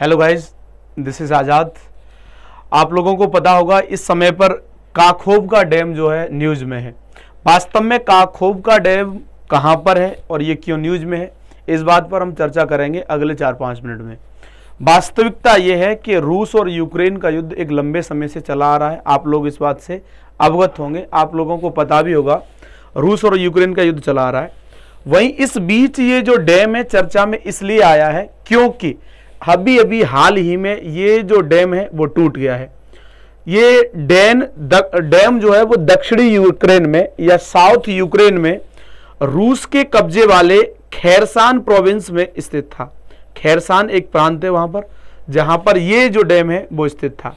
hello guys this is Azad आप लोगों को पता होगा इस समय पर काखोब का डैम जो है न्यूज़ में है वास्तव में काखोब का डैम कहाँ पर है और ये क्यों न्यूज़ में है इस बात पर हम चर्चा करेंगे अगले चार पाँच मिनट में वास्तविकता ये है कि रूस और यूक्रेन का युद्ध एक लंबे समय से चला आ रहा है आप लोग इस बात से अवगत होंगे आप लोगों को पता भी होगा रूस और यूक्रेन का युद्ध चला आ रहा है वहीं इस बीच ये जो डैम है चर्चा में इसलिए आया है क्योंकि अभी अभी हाल ही में ये जो डैम है वो टूट गया है ये डैम डैम जो है वो दक्षिणी यूक्रेन में या साउथ यूक्रेन में रूस के कब्जे वाले खैरसान प्रोविंस में स्थित था खैरसान एक प्रांत है वहां पर जहां पर ये जो डैम है वो स्थित था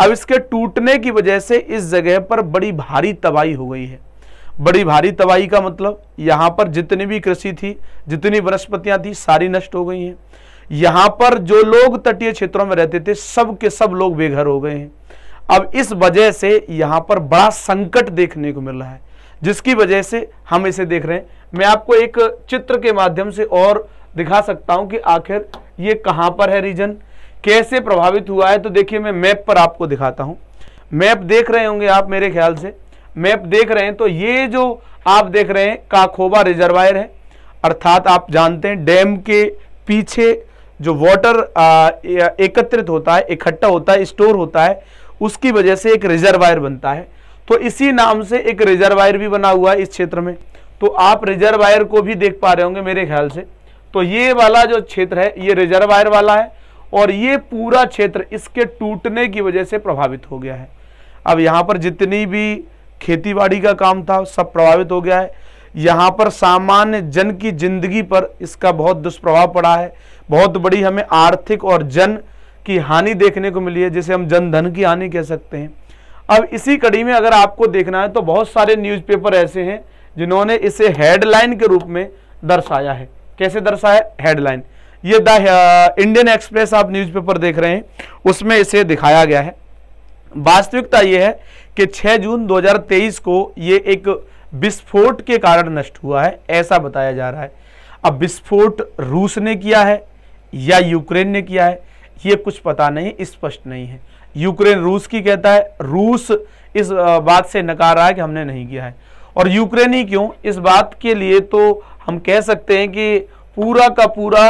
अब इसके टूटने की वजह से इस जगह पर बड़ी भारी तबाही हो गई है बड़ी भारी तबाही का मतलब यहां पर जितनी भी कृषि थी जितनी वनस्पतियां थी सारी नष्ट हो गई हैं यहां पर जो लोग तटीय क्षेत्रों में रहते थे सब के सब लोग बेघर हो गए हैं अब इस वजह से यहां पर बड़ा संकट देखने को मिल रहा है जिसकी वजह से हम इसे देख रहे हैं मैं आपको एक चित्र के माध्यम से और दिखा सकता हूं कि आखिर ये कहां पर है रीजन कैसे प्रभावित हुआ है तो देखिए मैं मैप पर आपको दिखाता हूं मैप देख रहे होंगे आप मेरे ख्याल से मैप देख रहे हैं तो ये जो आप देख रहे हैं काखोबा रिजर्वायर है अर्थात आप जानते हैं डैम के पीछे जो वाटर एकत्रित होता है इकट्ठा होता है स्टोर होता है उसकी वजह से एक रिजर्वायर बनता है तो इसी नाम से एक रिजर्वायर भी बना हुआ है इस क्षेत्र में तो आप रिजर्वायर को भी देख पा रहे होंगे मेरे ख्याल से तो ये वाला जो क्षेत्र है ये रिजर्वायर वाला है और ये पूरा क्षेत्र इसके टूटने की वजह से प्रभावित हो गया है अब यहाँ पर जितनी भी खेतीबाड़ी का काम था सब प्रभावित हो गया है यहाँ पर सामान्य जन की जिंदगी पर इसका बहुत दुष्प्रभाव पड़ा है बहुत बड़ी हमें आर्थिक और जन की हानि देखने को मिली है जिसे हम जनधन की हानि कह सकते हैं अब इसी कड़ी में अगर आपको देखना है तो बहुत सारे न्यूज़पेपर ऐसे हैं जिन्होंने इसे हेडलाइन के रूप में दर्शाया है कैसे दर्शाया हेडलाइन ये द इंडियन एक्सप्रेस आप न्यूज़पेपर देख रहे हैं उसमें इसे दिखाया गया है वास्तविकता यह है कि 6 जून 2023 को ये एक विस्फोट के कारण नष्ट हुआ है ऐसा बताया जा रहा है अब विस्फोट रूस ने किया है या यूक्रेन ने किया है ये कुछ पता नहीं स्पष्ट नहीं है यूक्रेन रूस की कहता है रूस इस बात से नकार रहा है कि हमने नहीं किया है और यूक्रेन ही क्यों इस बात के लिए तो हम कह सकते हैं कि पूरा का पूरा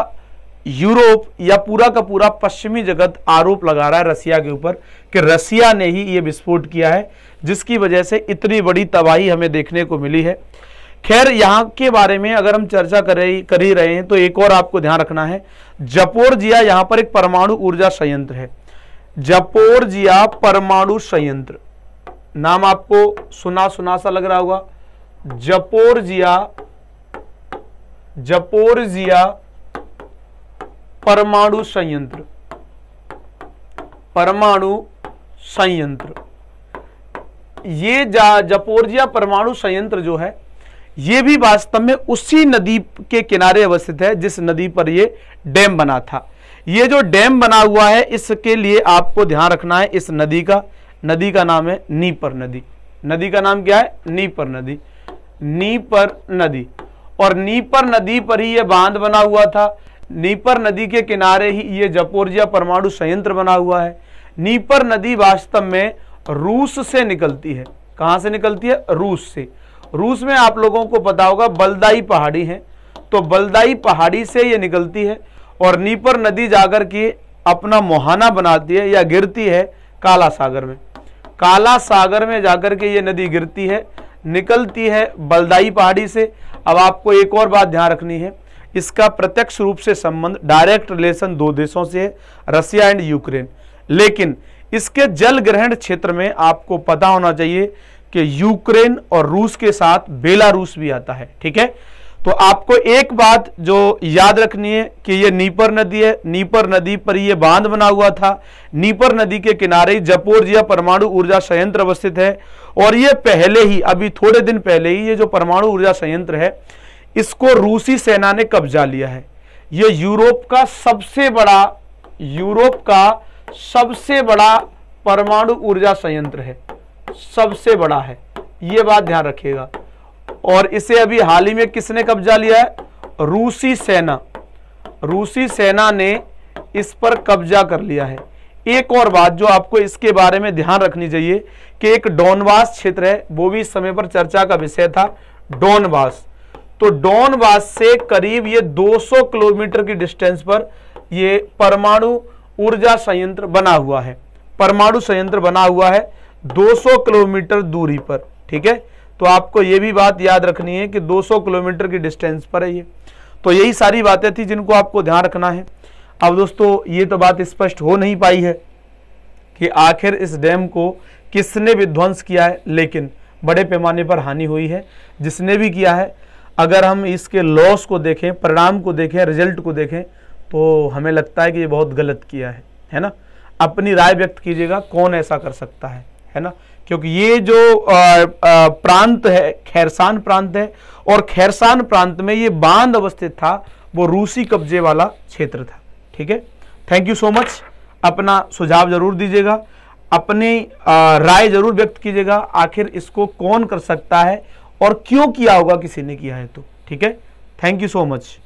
यूरोप या पूरा का पूरा पश्चिमी जगत आरोप लगा रहा है रसिया के ऊपर कि रसिया ने ही ये विस्फोट किया है जिसकी वजह से इतनी बड़ी तबाही हमें देखने को मिली है खैर यहाँ के बारे में अगर हम चर्चा कर कर ही रहे हैं तो एक और आपको ध्यान रखना है जिया यहाँ पर एक परमाणु ऊर्जा संयंत्र है जपोरजिया परमाणु संयंत्र नाम आपको सुना सुना सा लग रहा होगा जपोरजिया जपोरजिया परमाणु संयंत्र परमाणु संयंत्र ये जपोर्जिया परमाणु संयंत्र जो है यह भी वास्तव में उसी नदी के किनारे अवस्थित है जिस नदी पर यह डैम बना था यह जो डैम बना हुआ है इसके लिए आपको ध्यान रखना है इस नदी का नदी का नाम है नीपर नदी नदी का नाम क्या है नीपर नदी नीपर नदी और नीपर नदी पर ही यह बांध बना हुआ था नीपर नदी के किनारे ही ये जपोर्जिया परमाणु संयंत्र बना हुआ है नीपर नदी वास्तव में रूस से निकलती है कहाँ से निकलती है रूस से रूस में आप लोगों को पता होगा बलदाई पहाड़ी है तो बलदाई पहाड़ी से ये निकलती है और नीपर नदी जाकर के अपना मुहाना बनाती है या गिरती है काला सागर में काला सागर में जाकर के ये नदी गिरती है निकलती है बलदाई पहाड़ी से अब आपको एक और बात ध्यान रखनी है इसका प्रत्यक्ष रूप से संबंध डायरेक्ट रिलेशन दो देशों से है रशिया एंड यूक्रेन लेकिन इसके जल ग्रहण क्षेत्र में आपको पता होना चाहिए कि यूक्रेन और रूस के साथ बेलारूस भी आता है ठीक है तो आपको एक बात जो याद रखनी है कि ये नीपर नदी है नीपर नदी पर यह बांध बना हुआ था नीपर नदी के किनारे जपोर्जिया परमाणु ऊर्जा संयंत्र अवस्थित है और ये पहले ही अभी थोड़े दिन पहले ही ये जो परमाणु ऊर्जा संयंत्र है इसको रूसी सेना ने कब्जा लिया है यह यूरोप का सबसे बड़ा यूरोप का सबसे बड़ा परमाणु ऊर्जा संयंत्र है सबसे बड़ा है यह बात ध्यान रखिएगा और इसे अभी हाल ही में किसने कब्जा लिया है रूसी सेना रूसी सेना ने इस पर कब्जा कर लिया है एक और बात जो आपको इसके बारे में ध्यान रखनी चाहिए कि एक डोनवास क्षेत्र है वो भी इस समय पर चर्चा का विषय था डोनवास तो डॉनबास से करीब ये 200 किलोमीटर की डिस्टेंस पर ये परमाणु ऊर्जा संयंत्र बना हुआ है परमाणु संयंत्र बना हुआ है 200 किलोमीटर दूरी पर ठीक है तो आपको ये भी बात याद रखनी है कि 200 किलोमीटर की डिस्टेंस पर है ये तो यही सारी बातें थी जिनको आपको ध्यान रखना है अब दोस्तों ये तो बात स्पष्ट हो नहीं पाई है कि आखिर इस डैम को किसने विध्वंस किया है लेकिन बड़े पैमाने पर हानि हुई है जिसने भी किया है अगर हम इसके लॉस को देखें परिणाम को देखें रिजल्ट को देखें तो हमें लगता है कि ये बहुत गलत किया है है ना अपनी राय व्यक्त कीजिएगा कौन ऐसा कर सकता है है ना क्योंकि ये जो प्रांत है खैरसान प्रांत है और खैरसान प्रांत में ये बांध अवस्थित था वो रूसी कब्जे वाला क्षेत्र था ठीक है थैंक यू सो मच अपना सुझाव जरूर दीजिएगा अपनी राय जरूर व्यक्त कीजिएगा आखिर इसको कौन कर सकता है और क्यों किया होगा किसी ने किया है तो ठीक है थैंक यू सो मच